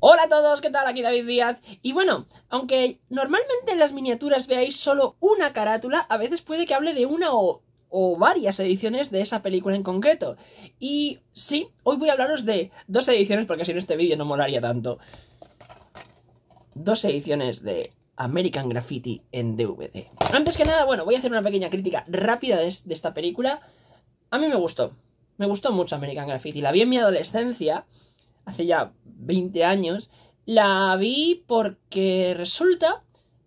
Hola a todos, ¿qué tal? Aquí David Díaz. Y bueno, aunque normalmente en las miniaturas veáis solo una carátula, a veces puede que hable de una o, varias ediciones de esa película en concreto. Y sí, hoy voy a hablaros de dos ediciones, porque si no este vídeo no molaría tanto. Dos ediciones de American Graffiti en DVD. Antes que nada, bueno, voy a hacer una pequeña crítica rápida de esta película. A mí me gustó. Me gustó mucho American Graffiti. La vi en mi adolescencia hace ya 20 años, la vi porque resulta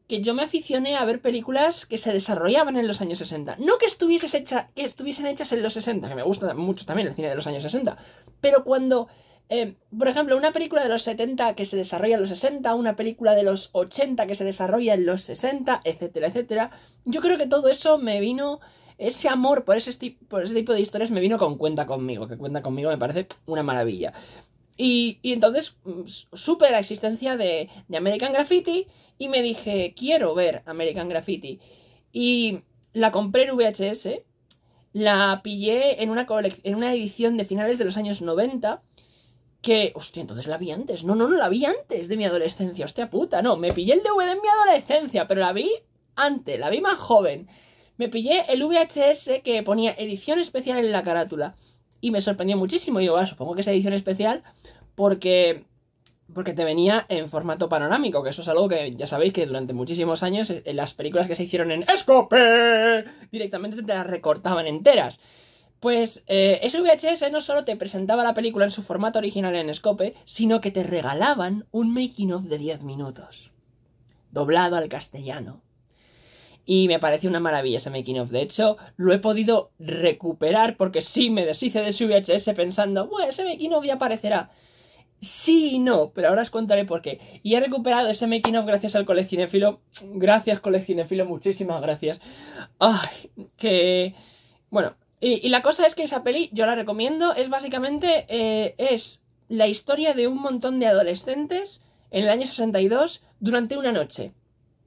que yo me aficioné a ver películas que se desarrollaban en los años 60. No que, estuviesen hechas en los 60, que me gusta mucho también el cine de los años 60, pero cuando, eh, por ejemplo, una película de los 70 que se desarrolla en los 60, una película de los 80 que se desarrolla en los 60, etcétera, etcétera, yo creo que todo eso me vino, ese amor por ese, por ese tipo de historias me vino con cuenta conmigo, que cuenta conmigo me parece una maravilla. Y, entonces mm, supe la existencia de, American Graffiti y me dije, quiero ver American Graffiti. Y la compré en VHS, la pillé en una, en una edición de finales de los años 90 que, hostia, entonces la vi antes. No, no, no la vi antes de mi adolescencia, hostia puta, no. Me pillé el DVD en mi adolescencia, pero la vi antes, la vi más joven. Me pillé el VHS que ponía edición especial en la carátula. Y me sorprendió muchísimo. Y ah, supongo que esa edición especial porque porque te venía en formato panorámico, que eso es algo que ya sabéis que durante muchísimos años eh, las películas que se hicieron en Scope directamente te las recortaban enteras. Pues SVHS eh, ese VHS no solo te presentaba la película en su formato original en Scope, sino que te regalaban un making of de 10 minutos, doblado al castellano. Y me pareció una maravilla ese making of. De hecho, lo he podido recuperar porque sí me deshice de su VHS pensando, bueno, ese making of ya aparecerá. Sí y no, pero ahora os contaré por qué. Y he recuperado ese making of gracias al Colecinefilo. Gracias, Colecinefilo, muchísimas gracias. Ay, que. Bueno, y, la cosa es que esa peli yo la recomiendo. Es básicamente. Eh, es la historia de un montón de adolescentes en el año 62 durante una noche.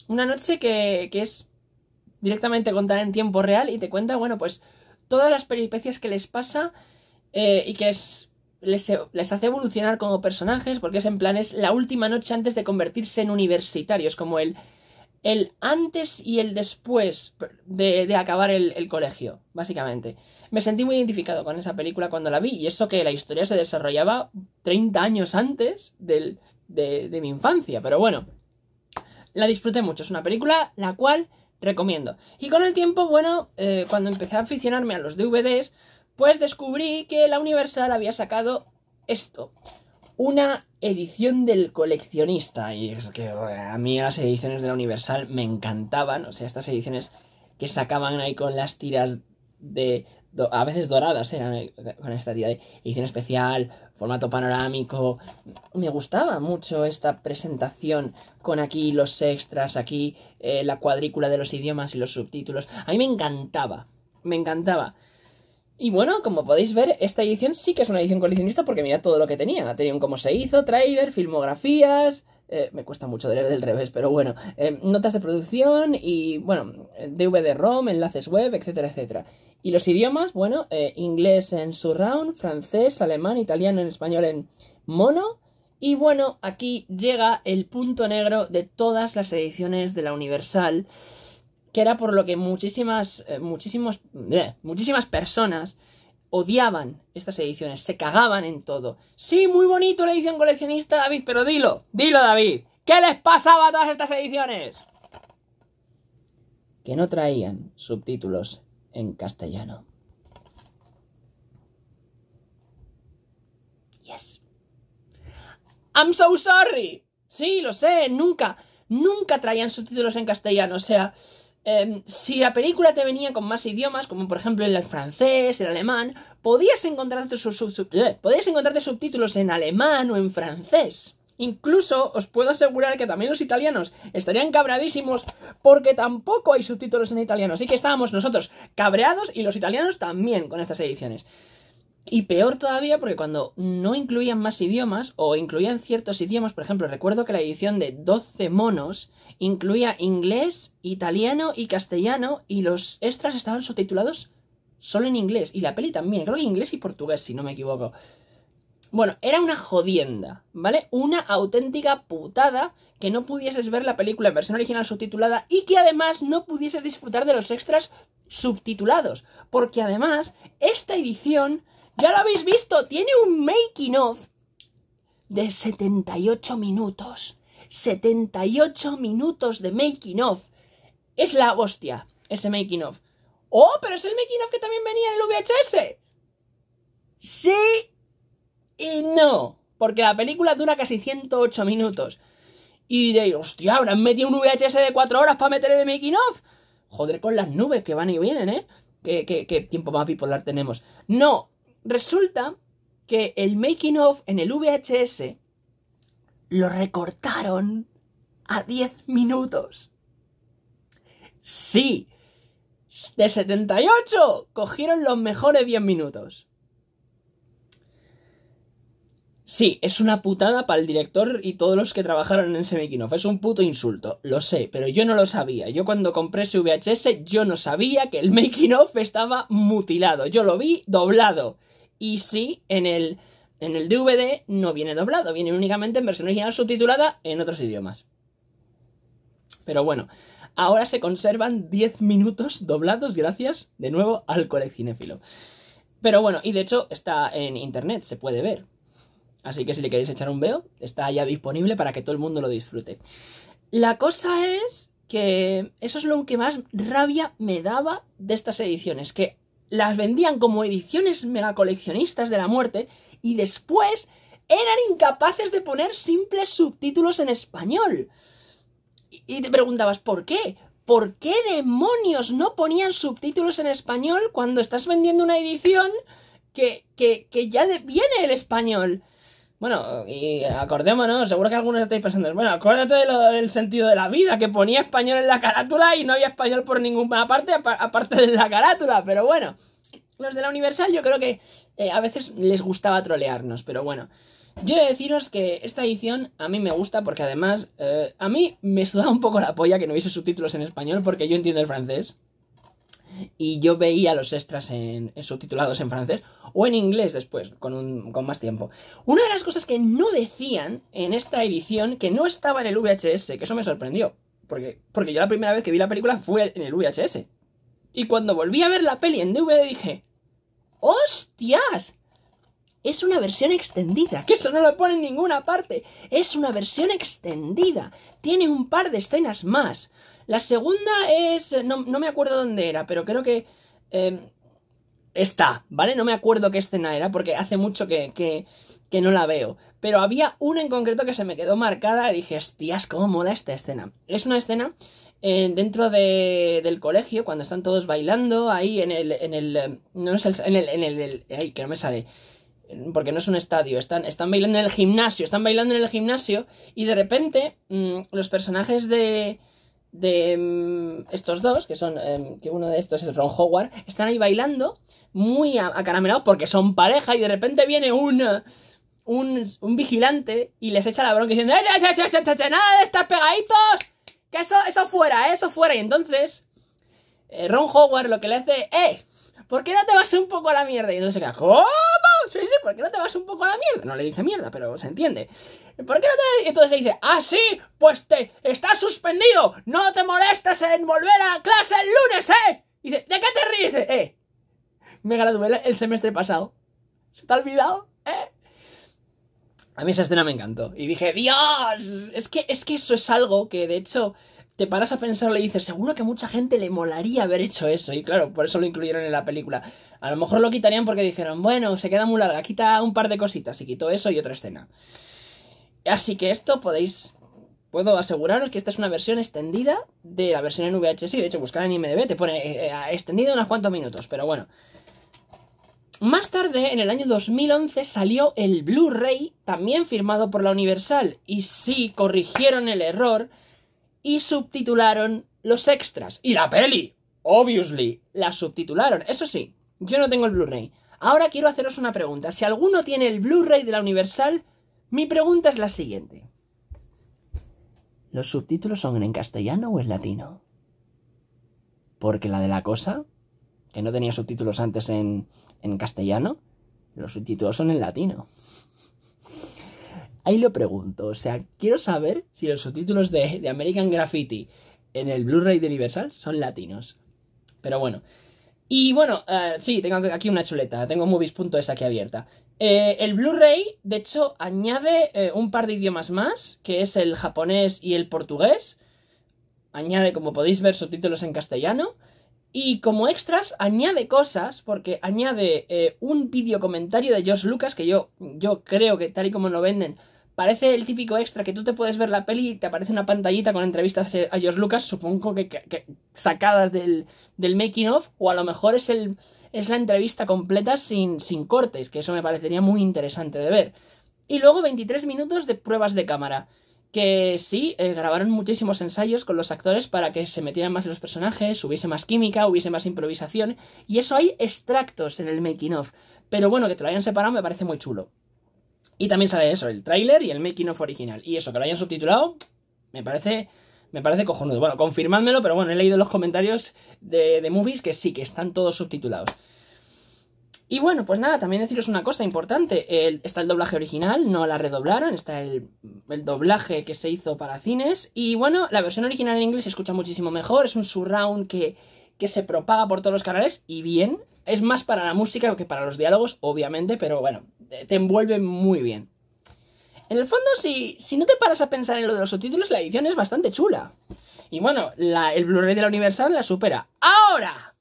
Una noche que, es directamente contada en tiempo real y te cuenta, bueno, pues todas las peripecias que les pasa eh, y que es les, hace evolucionar como personajes porque es en plan es la última noche antes de convertirse en universitarios, como el, el antes y el después de, acabar el, colegio, básicamente. Me sentí muy identificado con esa película cuando la vi y eso que la historia se desarrollaba 30 años antes del, de, mi infancia, pero bueno, la disfruté mucho, es una película la cual recomiendo. Y con el tiempo, bueno, eh, cuando empecé a aficionarme a los DVDs, pues descubrí que la Universal había sacado esto. Una edición del coleccionista. Y es que a mí las ediciones de la Universal me encantaban. O sea, estas ediciones que sacaban ahí con las tiras de... A veces doradas eran eh, con esta de edición especial, formato panorámico. Me gustaba mucho esta presentación con aquí los extras, aquí eh, la cuadrícula de los idiomas y los subtítulos. A mí me encantaba, me encantaba. Y bueno, como podéis ver, esta edición sí que es una edición coleccionista porque mira todo lo que tenía. Tenía un cómo se hizo, tráiler, filmografías... Eh, me cuesta mucho leer del revés, pero bueno. Eh, notas de producción y, bueno, DVD-ROM, enlaces web, etcétera, etcétera. Y los idiomas, bueno, eh, inglés en surround, francés, alemán, italiano en español en mono... Y bueno, aquí llega el punto negro de todas las ediciones de la Universal que era por lo que muchísimas, eh, muchísimos, muchísimas personas odiaban estas ediciones, se cagaban en todo. Sí, muy bonito la edición coleccionista, David, pero dilo, dilo, David, ¿qué les pasaba a todas estas ediciones? Que no traían subtítulos en castellano. Yes. I'm so sorry. Sí, lo sé, nunca, nunca traían subtítulos en castellano, o sea... Em, si la película te venía con más idiomas, como por ejemplo el francés, el alemán, podías encontrarte, eh, podías encontrarte subtítulos en alemán o en francés. Incluso os puedo asegurar que también los italianos estarían cabradísimos porque tampoco hay subtítulos en italiano. Así que estábamos nosotros cabreados y los italianos también con estas ediciones. Y peor todavía porque cuando no incluían más idiomas o incluían ciertos idiomas, por ejemplo, recuerdo que la edición de 12 monos incluía inglés, italiano y castellano y los extras estaban subtitulados solo en inglés. Y la peli también, creo que inglés y portugués, si no me equivoco. Bueno, era una jodienda, ¿vale? Una auténtica putada que no pudieses ver la película en versión original subtitulada y que además no pudieses disfrutar de los extras subtitulados. Porque además, esta edición ya lo habéis visto, tiene un making of de 78 minutos. 78 minutos de making of. Es la hostia, ese making of. ¡Oh, pero es el making of que también venía en el VHS! Sí y no, porque la película dura casi 108 minutos. Y diréis, hostia, habrán metido un VHS de 4 horas para meter el making of. Joder con las nubes que van y vienen, ¿eh? ¿Qué, tiempo más bipolar tenemos? No, Resulta que el making of en el VHS lo recortaron a 10 minutos. Sí, de 78 cogieron los mejores 10 minutos. Sí, es una putada para el director y todos los que trabajaron en ese making of. Es un puto insulto, lo sé, pero yo no lo sabía. Yo cuando compré ese VHS, yo no sabía que el making of estaba mutilado. Yo lo vi doblado. Y sí, en el, DVD no viene doblado, viene únicamente en versión original subtitulada en otros idiomas. Pero bueno, ahora se conservan 10 minutos doblados gracias de nuevo al coleccinéfilo. Pero bueno, y de hecho está en internet, se puede ver. Así que si le queréis echar un veo, está ya disponible para que todo el mundo lo disfrute. La cosa es que eso es lo que más rabia me daba de estas ediciones, que las vendían como ediciones megacoleccionistas de la muerte y después eran incapaces de poner simples subtítulos en español. Y te preguntabas, ¿por qué? ¿Por qué demonios no ponían subtítulos en español cuando estás vendiendo una edición que, que, que ya viene el español? Bueno, y acordémonos, seguro que algunos estáis pensando, bueno, acuérdate de lo, del sentido de la vida, que ponía español en la carátula y no había español por ninguna parte, aparte de la carátula, pero bueno, los de la Universal yo creo que eh, a veces les gustaba trolearnos, pero bueno. Yo he de deciros que esta edición a mí me gusta porque además eh, a mí me sudaba un poco la polla que no hubiese subtítulos en español porque yo entiendo el francés y yo veía los extras en, subtitulados en francés o en inglés después, con, un, con más tiempo. Una de las cosas que no decían en esta edición, que no estaba en el VHS, que eso me sorprendió, porque, porque yo la primera vez que vi la película fue en el VHS. Y cuando volví a ver la peli en DVD dije, ¡hostias! es una versión extendida, que eso no lo pone en ninguna parte. Es una versión extendida. Tiene un par de escenas más. La segunda es. Eh, no, me acuerdo dónde era, pero creo que. Em, está, ¿vale? No me acuerdo qué escena era, porque hace mucho que, que, no la veo. Pero había una en concreto que se me quedó marcada y dije, hostias, cómo mola esta escena. Es una escena eh, dentro de, del colegio, cuando están todos bailando, ahí en el. En el em, no es el. En el. el, ay, que no me sale. Porque no es un estadio, están, están bailando en el gimnasio, están bailando en el gimnasio y de repente mm, los personajes de, de mm, estos dos, que son, em, que uno de estos es Ron Howard, están ahí bailando, muy acaramelados porque son pareja y de repente viene un, un, vigilante y les echa la bronca diciendo, ¡Eh, nada de estar pegaditos! Que eso, eso fuera, eh, eso fuera. Y entonces, eh, Ron Howard lo que le hace, ¡eh! ¿Por qué no te vas un poco a la mierda? Y entonces se queda, ¿cómo? Sí, sí, ¿por qué no te vas un poco a la mierda? No le dice mierda, pero se entiende. ¿Por qué no te.? Entonces se dice, ah, sí, pues te estás suspendido, no te molestes en volver a clase el lunes, ¿eh? Y dice, ¿de qué te ríes? eh, me gradué el semestre pasado. ¿Se te ha olvidado? ¿Eh? A mí esa escena me encantó. Y dije, Dios, es que, es que eso es algo que de hecho te paras a pensarlo y dices, seguro que mucha gente le molaría haber hecho eso. Y claro, por eso lo incluyeron en la película. A lo mejor lo quitarían porque dijeron, bueno, se queda muy larga, quita un par de cositas. Y quitó eso y otra escena. Así que esto podéis... Puedo aseguraros que esta es una versión extendida de la versión en VHS. De hecho, buscar en IMDB te pone eh, eh, extendido unos cuantos minutos, pero bueno. Más tarde, en el año 2011, salió el Blu-ray, también firmado por la Universal. Y sí, corrigieron el error y subtitularon los extras. Y la peli, obviously, la subtitularon. Eso sí, yo no tengo el Blu-ray. Ahora quiero haceros una pregunta. Si alguno tiene el Blu-ray de la Universal, mi pregunta es la siguiente. ¿Los subtítulos son en castellano o en latino? Porque la de la cosa, que no tenía subtítulos antes en, en castellano, los subtítulos son en latino. Ahí lo pregunto, o sea, quiero saber si los subtítulos de, American Graffiti en el Blu-ray de Universal son latinos. Pero bueno. Y bueno, eh, sí, tengo aquí una chuleta, tengo movies.es aquí abierta. Eh, el Blu-ray, de hecho, añade eh, un par de idiomas más, que es el japonés y el portugués. Añade, como podéis ver, subtítulos en castellano. Y como extras, añade cosas, porque añade eh, un vídeo comentario de George Lucas, que yo, yo creo que tal y como lo venden, parece el típico extra que tú te puedes ver la peli y te aparece una pantallita con entrevistas a George Lucas, supongo que, sacadas del, del making of, o a lo mejor es el es la entrevista completa sin, sin cortes, que eso me parecería muy interesante de ver. Y luego 23 minutos de pruebas de cámara que sí, eh, grabaron muchísimos ensayos con los actores para que se metieran más en los personajes, hubiese más química, hubiese más improvisación, y eso hay extractos en el making of. Pero bueno, que te lo hayan separado me parece muy chulo. Y también sale eso, el tráiler y el making of original. Y eso, que lo hayan subtitulado, me parece me parece cojonudo. Bueno, confirmadmelo, pero bueno, he leído los comentarios de, movies que sí, que están todos subtitulados. Y bueno, pues nada, también deciros una cosa importante. está el doblaje original, no la redoblaron, está el, doblaje que se hizo para cines. Y bueno, la versión original en inglés se escucha muchísimo mejor, es un surround que, que se propaga por todos los canales y bien. Es más para la música que para los diálogos, obviamente, pero bueno, te envuelve muy bien. En el fondo, si, si no te paras a pensar en lo de los subtítulos, la edición es bastante chula. Y bueno, el Blu-ray de la Universal la supera. ¡Ahora!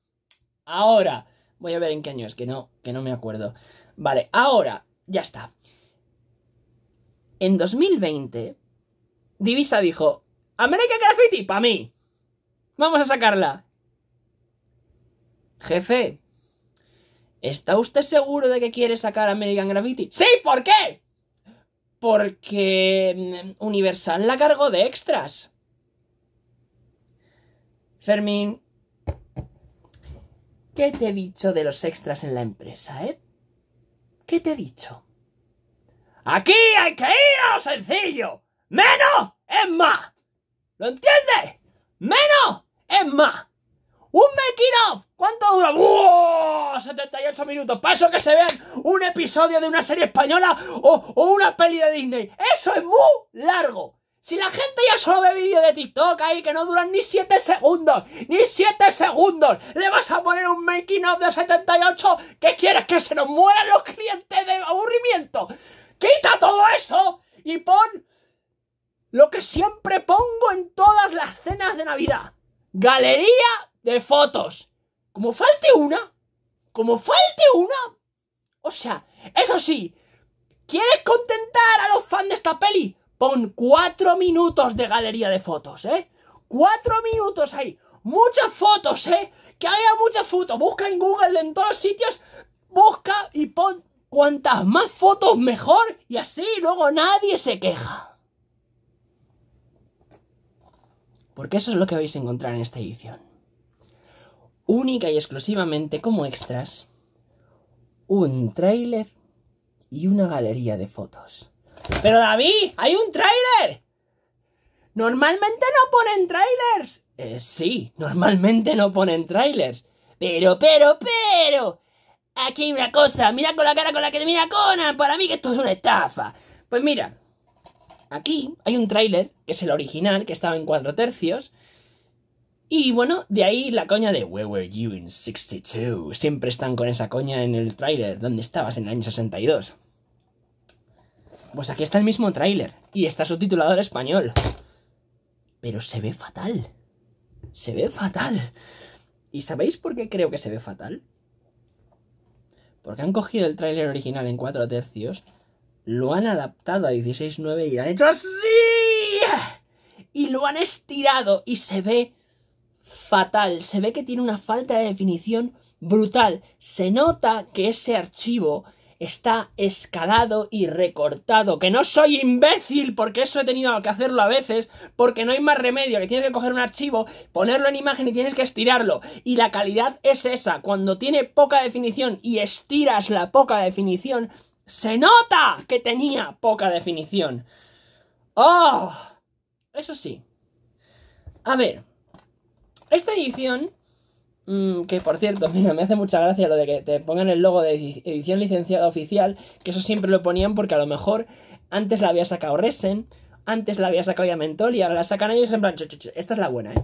Ahora. Voy a ver en qué año es, que no, que no me acuerdo. Vale, ahora, ya está. En 2020, Divisa dijo, American Graffiti, para mí. Vamos a sacarla. Jefe, ¿está usted seguro de que quiere sacar American Graffiti? Sí, ¿por qué? porque mm, Universal la cargó de extras. Fermín, ¿qué te he dicho de los extras en la empresa, eh? ¿Qué te he dicho? Aquí hay que ir a lo sencillo. Menos es más. ¿Lo entiendes? Menos es más. ¡Un making of! ¿Cuánto dura? 78 minutos. Para eso que se vean un episodio de una serie española o, una peli de Disney. Eso es muy largo. Si la gente ya solo ve vídeos de TikTok ahí que no duran ni 7 segundos, ni 7 segundos, le vas a poner un making of de 78 que quieres que se nos mueran los clientes de aburrimiento. Quita todo eso y pon lo que siempre pongo en todas las cenas de Navidad. Galería de fotos. Como falte una, como falte una. O sea, eso sí, ¿quieres contentar a los fans de esta peli? Pon cuatro minutos de galería de fotos, ¿eh? Cuatro minutos ahí. Muchas fotos, ¿eh? Que haya muchas fotos. Busca en Google en todos los sitios. Busca y pon cuantas más fotos mejor y así luego nadie se queja. Porque eso es lo que vais a encontrar en esta edición única y exclusivamente como extras un tráiler y una galería de fotos. ¡Pero David! ¡Hay un tráiler! ¡Normalmente no ponen tráilers? Eh, sí, normalmente no ponen trailers. Pero, pero, pero. Aquí hay una cosa. Mira con la cara con la que te mira Conan. Para mí que esto es una estafa. Pues mira. Aquí hay un tráiler, que es el original, que estaba en cuatro tercios. Y bueno, de ahí la coña de Where Were You in 62. Siempre están con esa coña en el tráiler. ¿Dónde estabas en el año 62? Pues aquí está el mismo tráiler. Y está subtitulado al español. Pero se ve fatal. Se ve fatal. ¿Y sabéis por qué creo que se ve fatal? Porque han cogido el tráiler original en 4 tercios, lo han adaptado a 16.9 y han hecho así. Y lo han estirado y se ve fatal. Se ve que tiene una falta de definición brutal. Se nota que ese archivo está escalado y recortado. Que no soy imbécil, porque eso he tenido que hacerlo a veces, porque no hay más remedio, que tienes que coger un archivo, ponerlo en imagen y tienes que estirarlo. Y la calidad es esa, cuando tiene poca definición y estiras la poca definición, se nota que tenía poca definición. ¡Oh! Eso sí. A ver, esta edición, mm, que por cierto, mira, me hace mucha gracia lo de que te pongan el logo de edición licenciada oficial, que eso siempre lo ponían porque a lo mejor antes la había sacado Resen, antes la había sacado ya Mentol y ahora la sacan ellos en plan, cho, esta es la buena, ¿eh?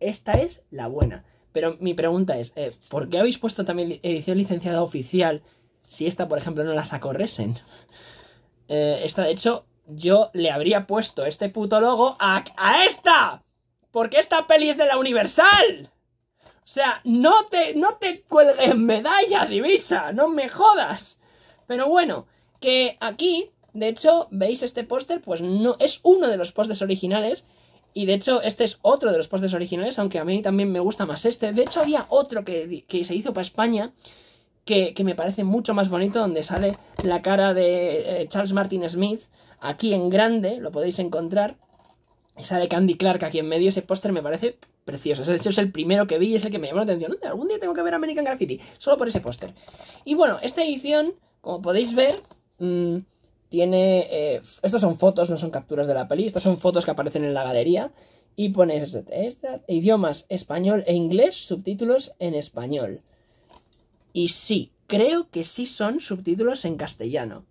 Esta es la buena. Pero mi pregunta es, eh, ¿por qué habéis puesto también edición licenciada oficial si esta, por ejemplo, no la sacó Resen? Eh, esta, de hecho, yo le habría puesto este puto logo a, a esta. Porque esta peli es de la Universal. O sea, no te, no te cuelgues medalla, divisa, no me jodas. Pero bueno, que aquí, de hecho, veis este póster, pues no, es uno de los pósters originales. Y de hecho, este es otro de los pósters originales, aunque a mí también me gusta más este. De hecho, había otro que, se hizo para España, que, me parece mucho más bonito, donde sale la cara de eh, Charles Martin Smith, aquí en grande, lo podéis encontrar. Esa de Candy Clark aquí en medio, ese póster me parece precioso. Ese es el primero que vi y es el que me llamó la atención. Algún día tengo que ver American Graffiti, solo por ese póster. Y bueno, esta edición, como podéis ver, mm, tiene... estas eh, estos son fotos, no son capturas de la peli. Estas son fotos que aparecen en la galería. Y pones este, este, idiomas español e inglés, subtítulos en español. Y sí, creo que sí son subtítulos en castellano.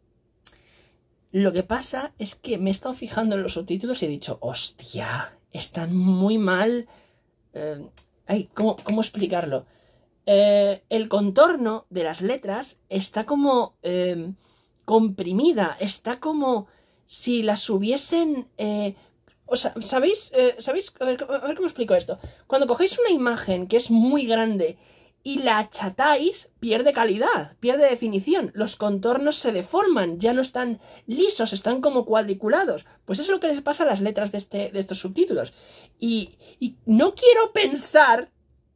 Lo que pasa es que me he estado fijando en los subtítulos y he dicho, hostia, están muy mal. Eh, ay, ¿cómo, ¿cómo, explicarlo? Eh, el contorno de las letras está como eh, comprimida, está como si las hubiesen... o sea, ¿sabéis? ¿Sabéis? a ver cómo explico esto. Cuando cogéis una imagen que es muy grande y la achatáis, pierde calidad, pierde definición. Los contornos se deforman, ya no están lisos, están como cuadriculados. Pues eso es lo que les pasa a las letras de, este, estos subtítulos. Y, no quiero pensar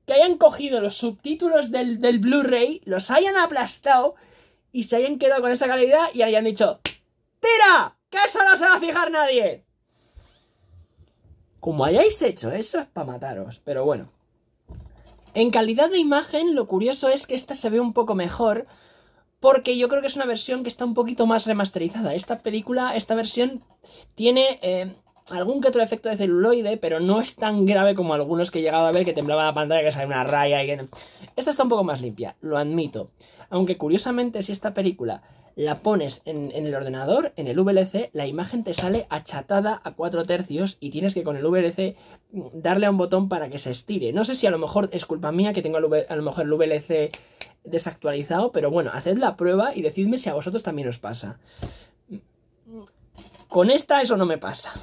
que hayan cogido los subtítulos del, del Blu-ray, los hayan aplastado y se hayan quedado con esa calidad y hayan dicho: ¡Tira! ¡Que eso no se va a fijar nadie! Como hayáis hecho, eso es para mataros. Pero bueno. En calidad de imagen, lo curioso es que esta se ve un poco mejor, porque yo creo que es una versión que está un poquito más remasterizada. Esta película, esta versión, tiene eh, algún que otro efecto de celuloide, pero no es tan grave como algunos que he llegado a ver que temblaba la pantalla, que sale una raya y que... Esta está un poco más limpia, lo admito. Aunque curiosamente, si esta película la pones en, el ordenador, en el VLC, la imagen te sale achatada a 4 tercios y tienes que con el VLC mm, darle a un botón para que se estire. No sé si a lo mejor es culpa mía que tengo a lo mejor el VLC desactualizado, pero bueno, haced la prueba y decidme si a vosotros también os pasa. Con esta eso no me pasa.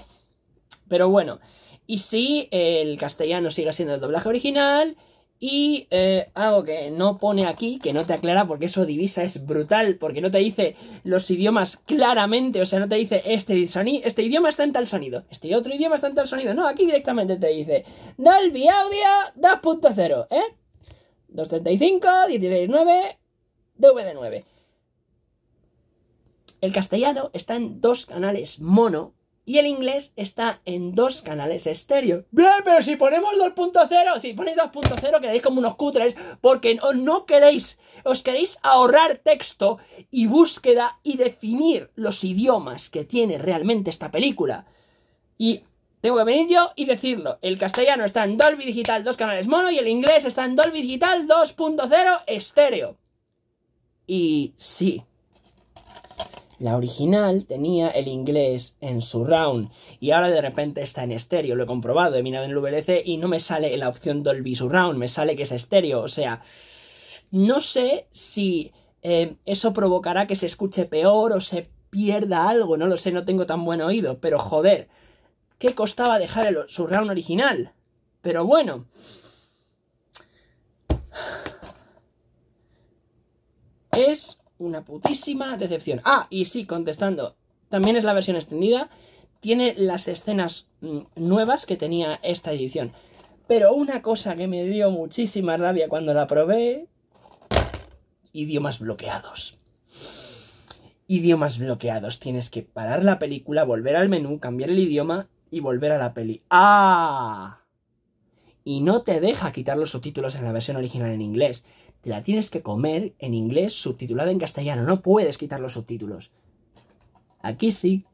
Pero bueno, y si el castellano sigue siendo el doblaje original y eh, algo que no pone aquí, que no te aclara, porque eso divisa es brutal, porque no te dice los idiomas claramente, o sea, no te dice este, este idioma está en tal sonido, este otro idioma está en tal sonido, no, aquí directamente te dice Dolby Audio 2.0, ¿eh? 235, 169, DVD9. El castellano está en dos canales mono, y el inglés está en dos canales estéreo. Bien, pero si ponemos 2.0, si ponéis 2.0 quedáis como unos cutres porque no, no queréis, os queréis ahorrar texto y búsqueda y definir los idiomas que tiene realmente esta película. Y tengo que venir yo y decirlo. El castellano está en Dolby Digital dos canales mono y el inglés está en Dolby Digital 2.0 estéreo. Y sí, la original tenía el inglés en surround y ahora de repente está en estéreo. Lo he comprobado, he mirado en el VLC y no me sale la opción Dolby Surround, me sale que es estéreo. O sea, no sé si eh, eso provocará que se escuche peor o se pierda algo, no lo sé, no tengo tan buen oído, pero joder, ¿qué costaba dejar el surround original? Pero bueno. Es una putísima decepción. Ah, y sí, contestando, también es la versión extendida, tiene las escenas mm, nuevas que tenía esta edición. Pero una cosa que me dio muchísima rabia cuando la probé, idiomas bloqueados. Idiomas bloqueados. Tienes que parar la película, volver al menú, cambiar el idioma y volver a la peli. ¡Ah! Y no te deja quitar los subtítulos en la versión original en inglés te la tienes que comer en inglés subtitulada en castellano. No puedes quitar los subtítulos. Aquí sí.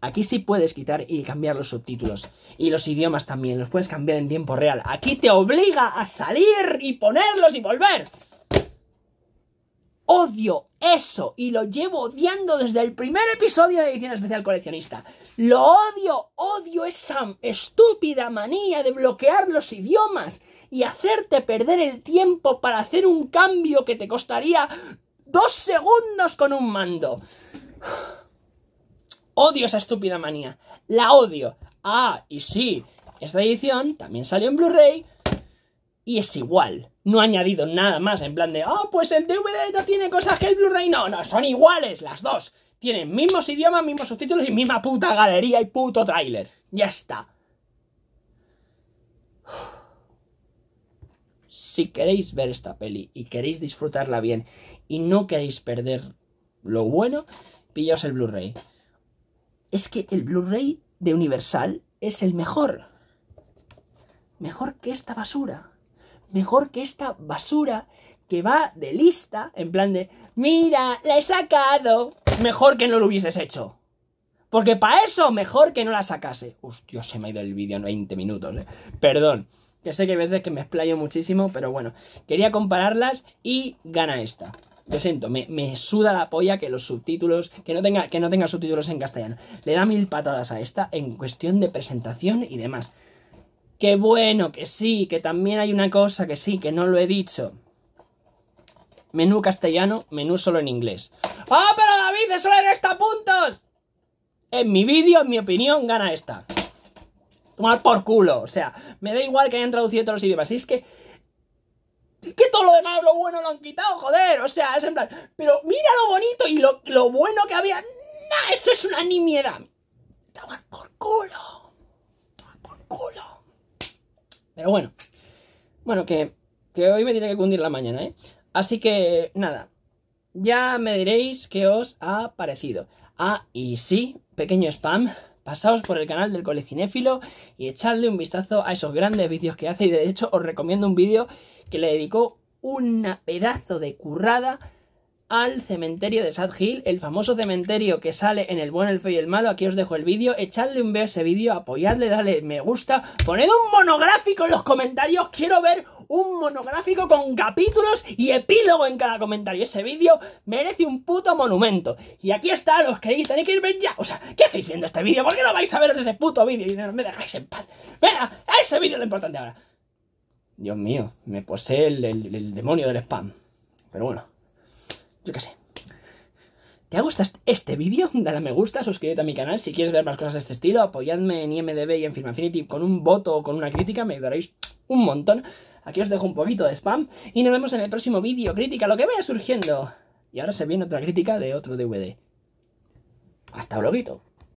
Aquí sí puedes quitar y cambiar los subtítulos. Y los idiomas también, los puedes cambiar en tiempo real. Aquí te obliga a salir y ponerlos y volver. Odio eso y lo llevo odiando desde el primer episodio de Edición Especial Coleccionista. Lo odio, odio esa estúpida manía de bloquear los idiomas y hacerte perder el tiempo para hacer un cambio que te costaría dos segundos con un mando. Odio esa estúpida manía. La odio. Ah, y sí, esta edición también salió en Blu-ray y es igual. No ha añadido nada más en plan de, oh, pues el DVD no tiene cosas que el Blu-ray. No, no, son iguales las dos. Tienen mismos idiomas, mismos subtítulos y misma puta galería y puto tráiler. Ya está. si queréis ver esta peli y queréis disfrutarla bien y no queréis perder lo bueno, pillaos el Blu-ray. Es que el Blu-ray de Universal es el mejor. Mejor que esta basura. Mejor que esta basura que va de lista, en plan de, mira, la he sacado. Mejor que no lo hubieses hecho. Porque para eso, mejor que no la sacase. Hostia, se me ha ido el vídeo en 20 minutos, eh. Perdón que sé que hay veces que me explayo muchísimo, pero bueno, quería compararlas y gana esta. Lo siento, me, me, suda la polla que los subtítulos, que no, tenga, que no tenga subtítulos en castellano. Le da mil patadas a esta en cuestión de presentación y demás. ¡Qué bueno, que sí, que también hay una cosa que sí, que no lo he dicho. Menú castellano, menú solo en inglés. ¡Ah, pero David, eso en esta puntos! En mi vídeo, en mi opinión, gana esta tomar por culo. O sea, me da igual que hayan traducido todos los idiomas. Y es que. que todo lo demás, lo bueno, lo han quitado, joder. O sea, es en plan. Pero mira lo bonito y lo, bueno que había. Nah, eso es una nimiedad. Tomar por culo. Tomar por culo. Pero bueno. Bueno, que, que hoy me tiene que cundir la mañana, ¿eh? Así que, nada. Ya me diréis qué os ha parecido. Ah, y sí, pequeño spam pasaos por el canal del Colecinéfilo y echadle un vistazo a esos grandes vídeos que hace. Y de hecho, os recomiendo un vídeo que le dedicó un pedazo de currada al cementerio de Sad Hill, el famoso cementerio que sale en El Buen, el feo y el malo. Aquí os dejo el vídeo. Echadle un ver ese vídeo, apoyadle, dale me gusta, poned un monográfico en los comentarios. Quiero ver un monográfico con capítulos y epílogo en cada comentario. Ese vídeo merece un puto monumento. Y aquí está, los queréis, tenéis que ir ya. O sea, ¿qué hacéis viendo este vídeo? ¿Por qué no vais a ver ese puto vídeo y no me dejáis en paz? Venga, ese vídeo es lo importante ahora. Dios mío, me posee el, demonio del spam. Pero bueno, yo qué sé. ¿Te ha gustado este, este vídeo? Dale a me gusta, suscríbete a mi canal si quieres ver más cosas de este estilo, apoyadme en IMDB y en FilmAffinity con un voto o con una crítica, me ayudaréis un montón. Aquí os dejo un poquito de spam y nos vemos en el próximo vídeo. Crítica, lo que vaya surgiendo. Y ahora se viene otra crítica de otro DVD. Hasta luego.